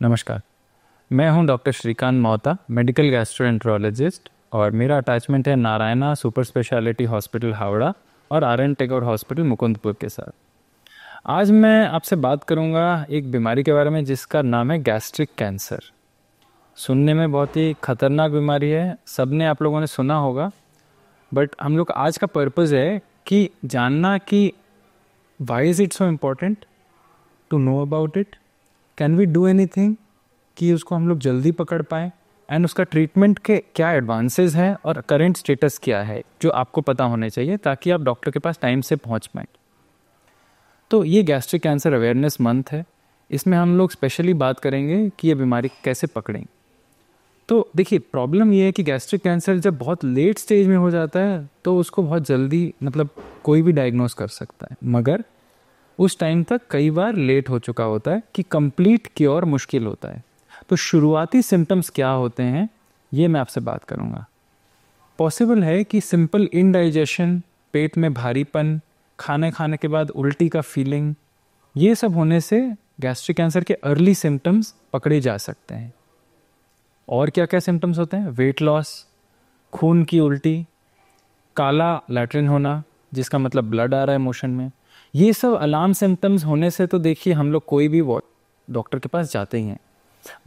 नमस्कार मैं हूं doctor Shrikant Mohta medical gastroenterologist और मेरा अटैचमेंट है Narayana super speciality hospital Howrah और R N Tagore hospital Mukundapur के साथ आज मैं आपसे बात करूंगा एक बीमारी के बारे में जिसका नाम है गैस्ट्रिक कैंसर सुनने में बहुत ही ख़तरनाक बीमारी है सब ने आप लोगों ने सुना होगा बट हम लोग आज का पर्पज़ है कि जानना कि why is it so important to know about it can we do anything कि उसको हम लोग जल्दी पकड़ पाएँ एंड उसका ट्रीटमेंट के क्या एडवांसेस हैं और करेंट स्टेटस क्या है जो आपको पता होने चाहिए ताकि आप डॉक्टर के पास टाइम से पहुंच पाएँ तो ये गैस्ट्रिक कैंसर अवेयरनेस मंथ है इसमें हम लोग स्पेशली बात करेंगे कि ये बीमारी कैसे पकड़ेंगे तो देखिए प्रॉब्लम ये है कि गैस्ट्रिक कैंसर जब बहुत लेट स्टेज में हो जाता है तो उसको बहुत जल्दी मतलब कोई भी डायग्नोस कर सकता है मगर उस टाइम तक कई बार लेट हो चुका होता है कि कंप्लीट क्योर मुश्किल होता है तो शुरुआती सिम्टम्स क्या होते हैं ये मैं आपसे बात करूँगा पॉसिबल है कि सिंपल इनडाइजेशन पेट में भारीपन खाने खाने के बाद उल्टी का फीलिंग ये सब होने से गैस्ट्रिक कैंसर के अर्ली सिम्टम्स पकड़े जा सकते हैं और क्या क्या सिम्टम्स होते हैं वेट लॉस खून की उल्टी काला लैटरिन होना जिसका मतलब ब्लड आ रहा है मोशन में ये सब अलार्म सिम्टम्स होने से तो देखिए हम लोग कोई भी डॉक्टर के पास जाते ही हैं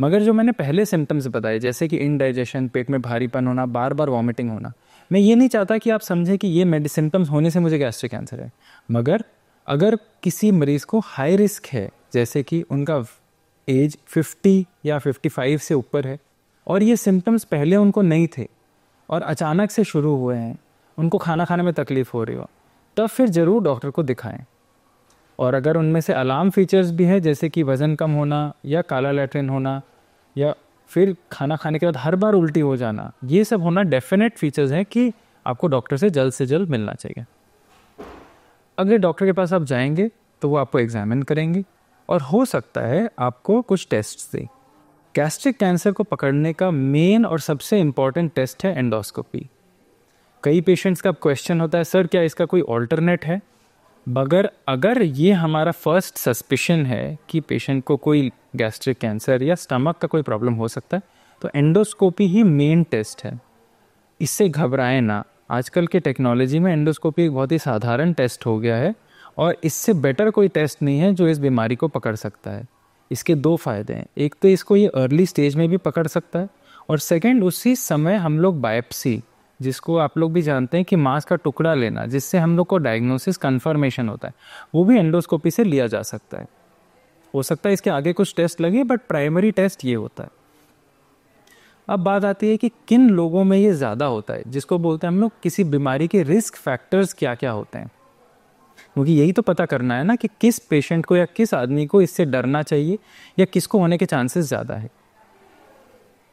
मगर जो मैंने पहले सिम्टम्स बताए जैसे कि इनडाइजेशन पेट में भारीपन होना बार बार वॉमिटिंग होना मैं ये नहीं चाहता कि आप समझें कि ये सिम्टम्स होने से मुझे गैस्ट्रिक कैंसर है मगर अगर किसी मरीज़ को हाई रिस्क है जैसे कि उनका एज 50 या 55 से ऊपर है और ये सिम्टम्स पहले उनको नहीं थे और अचानक से शुरू हुए हैं उनको खाना खाने में तकलीफ़ हो रही हो तब फिर ज़रूर डॉक्टर को दिखाएं और अगर उनमें से अलार्म फीचर्स भी हैं जैसे कि वज़न कम होना या काला लेटरिन होना या फिर खाना खाने के बाद हर बार उल्टी हो जाना ये सब होना डेफिनेट फीचर्स हैं कि आपको डॉक्टर से जल्द से जल्द मिलना चाहिए अगर डॉक्टर के पास आप जाएंगे तो वो आपको एग्ज़ामिन करेंगे और हो सकता है आपको कुछ टेस्ट दें गैस्ट्रिक कैंसर को पकड़ने का मेन और सबसे इम्पॉर्टेंट टेस्ट है एंडोस्कोपी कई पेशेंट्स का क्वेश्चन होता है सर क्या इसका कोई ऑल्टरनेट है बगर अगर ये हमारा फर्स्ट सस्पिशन है कि पेशेंट को कोई गैस्ट्रिक कैंसर या स्टमक का कोई प्रॉब्लम हो सकता है तो एंडोस्कोपी ही मेन टेस्ट है इससे घबराए ना आजकल के टेक्नोलॉजी में एंडोस्कोपी एक बहुत ही साधारण टेस्ट हो गया है और इससे बेटर कोई टेस्ट नहीं है जो इस बीमारी को पकड़ सकता है इसके दो फ़ायदे हैं एक तो इसको ये अर्ली स्टेज में भी पकड़ सकता है और सेकेंड उसी समय हम लोग बायोप्सी जिसको आप लोग भी जानते हैं कि मांस का टुकड़ा लेना जिससे हम लोग को डायग्नोसिस कन्फर्मेशन होता है वो भी एंडोस्कोपी से लिया जा सकता है हो सकता है इसके आगे कुछ टेस्ट लगे बट प्राइमरी टेस्ट ये होता है अब बात आती है कि किन लोगों में ये ज़्यादा होता है जिसको बोलते हैं हम लोग किसी बीमारी के रिस्क फैक्टर्स क्या क्या होते हैं क्योंकि यही तो पता करना है ना कि किस पेशेंट को या किस आदमी को इससे डरना चाहिए या किसको होने के चांसेस ज़्यादा है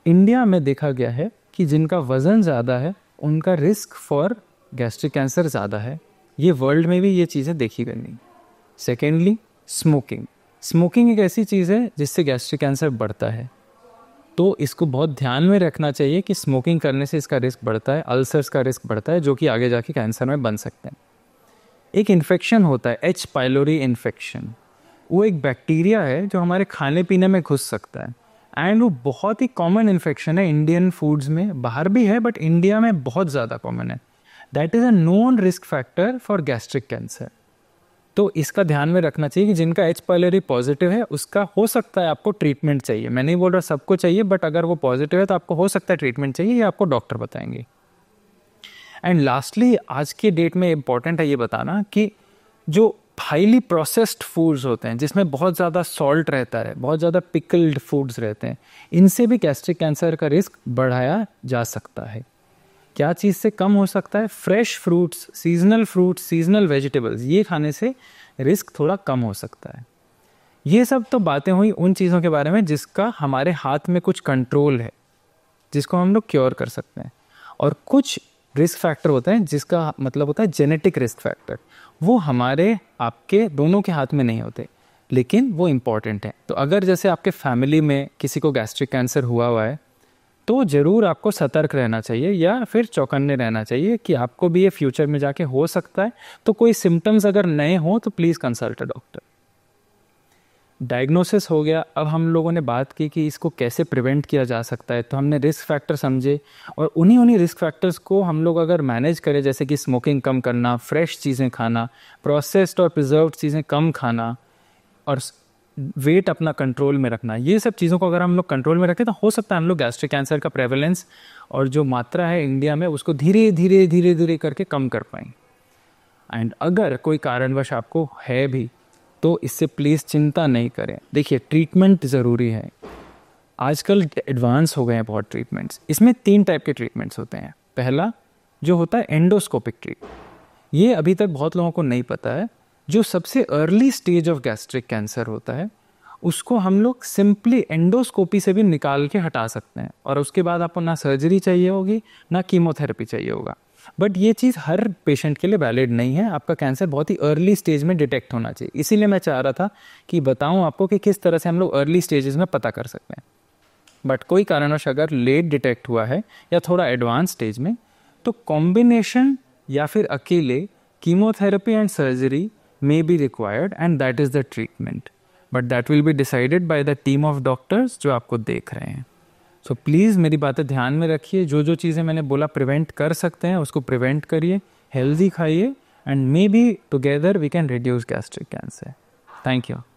इंडिया में देखा गया है कि जिनका वज़न ज़्यादा है उनका रिस्क फॉर गैस्ट्रिक कैंसर ज़्यादा है ये वर्ल्ड में भी ये चीज़ें देखी गई नहीं सेकेंडली स्मोकिंग स्मोकिंग एक ऐसी चीज़ है जिससे गैस्ट्रिक कैंसर बढ़ता है तो इसको बहुत ध्यान में रखना चाहिए कि स्मोकिंग करने से इसका रिस्क बढ़ता है अल्सर्स का रिस्क बढ़ता है जो कि आगे जाके कैंसर में बन सकते हैं एक इन्फेक्शन होता है एच पाइलोरी इन्फेक्शन वो एक बैक्टीरिया है जो हमारे खाने पीने में घुस सकता है एंड वो बहुत ही कॉमन इन्फेक्शन है इंडियन फूड्स में बाहर भी है बट इंडिया में बहुत ज़्यादा कॉमन है that is a known risk factor for gastric cancer तो इसका ध्यान में रखना चाहिए कि जिनका एच पाइलोरी पॉजिटिव है उसका हो सकता है आपको ट्रीटमेंट चाहिए मैं नहीं बोल रहा सबको चाहिए बट अगर वो पॉजिटिव है तो आपको हो सकता है ट्रीटमेंट चाहिए या आपको डॉक्टर बताएंगे एंड लास्टली आज के डेट में इम्पॉर्टेंट है ये बताना कि जो हाईली प्रोसेस्ड फूड्स होते हैं जिसमें बहुत ज़्यादा सॉल्ट रहता है बहुत ज़्यादा पिकल्ड फूड्स रहते हैं इनसे भी गैस्ट्रिक कैंसर का रिस्क बढ़ाया जा सकता है क्या चीज़ से कम हो सकता है fresh fruits seasonal fruits seasonal vegetables ये खाने से रिस्क थोड़ा कम हो सकता है ये सब तो बातें हुई उन चीज़ों के बारे में जिसका हमारे हाथ में कुछ कंट्रोल है जिसको हम लोग क्योर कर सकते हैं और कुछ रिस्क फैक्टर होता है जिसका मतलब होता है जेनेटिक रिस्क फैक्टर वो हमारे आपके दोनों के हाथ में नहीं होते लेकिन वो इम्पॉर्टेंट है तो अगर जैसे आपके फैमिली में किसी को गैस्ट्रिक कैंसर हुआ हुआ है तो ज़रूर आपको सतर्क रहना चाहिए या फिर चौकन्ने रहना चाहिए कि आपको भी ये फ्यूचर में जाके हो सकता है तो कोई सिम्टम्स अगर नए हों तो please consult a doctor diagnosis हो गया अब हम लोगों ने बात की कि इसको कैसे प्रिवेंट किया जा सकता है तो हमने रिस्क फैक्टर समझे और उन्हीं उन्हीं रिस्क फैक्टर्स को हम लोग अगर मैनेज करें जैसे कि स्मोकिंग कम करना फ्रेश चीज़ें खाना प्रोसेस्ड और प्रिजर्व चीज़ें कम खाना और वेट अपना कंट्रोल में रखना ये सब चीज़ों को अगर हम लोग कंट्रोल में रखें तो हो सकता है हम लोग गैस्ट्रिक कैंसर का प्रेवलेंस और जो मात्रा है इंडिया में उसको धीरे धीरे धीरे धीरे करके कम कर पाएँ एंड अगर कोई कारणवश आपको है भी तो इससे प्लीज़ चिंता नहीं करें देखिए ट्रीटमेंट ज़रूरी है आजकल एडवांस हो गए हैं बहुत ट्रीटमेंट्स इसमें तीन टाइप के ट्रीटमेंट्स होते हैं पहला जो होता है एंडोस्कोपिक ट्रीटमेंट ये अभी तक बहुत लोगों को नहीं पता है जो सबसे early stage of gastric cancer होता है उसको हम लोग सिंपली एंडोस्कोपी से भी निकाल के हटा सकते हैं और उसके बाद आपको ना सर्जरी चाहिए होगी ना कीमोथेरेपी चाहिए होगा बट ये चीज़ हर पेशेंट के लिए वैलिड नहीं है आपका कैंसर बहुत ही अर्ली स्टेज में डिटेक्ट होना चाहिए इसीलिए मैं चाह रहा था कि बताऊँ आपको कि किस तरह से हम लोग अर्ली स्टेजेस में पता कर सकते हैं बट कोई कारणवश अगर लेट डिटेक्ट हुआ है या थोड़ा एडवांस स्टेज में तो कॉम्बिनेशन या फिर अकेले chemotherapy and surgery may be required and that is the treatment but that will be decided by the team of doctors जो आपको देख रहे हैं सो so, प्लीज़ मेरी बातें ध्यान में रखिए जो जो चीज़ें मैंने बोला प्रिवेंट कर सकते हैं उसको प्रिवेंट करिए हेल्दी खाइए and may be together we can reduce gastric cancer thank you